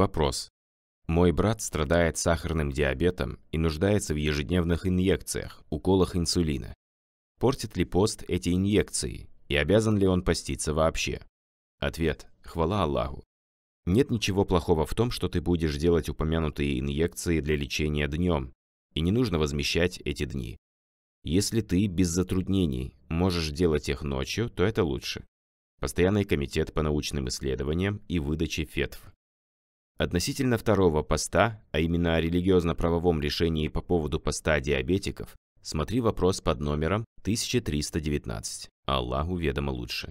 Вопрос. Мой брат страдает сахарным диабетом и нуждается в ежедневных инъекциях, уколах инсулина. Портит ли пост эти инъекции и обязан ли он поститься вообще? Ответ. Хвала Аллаху. Нет ничего плохого в том, что ты будешь делать упомянутые инъекции для лечения днем, и не нужно возмещать эти дни. Если ты без затруднений можешь делать их ночью, то это лучше. Постоянный комитет по научным исследованиям и выдаче фетв. Относительно второго поста, а именно о религиозно-правовом решении по поводу поста диабетиков, смотри вопрос под номером 1319. Аллаху ведомо лучше.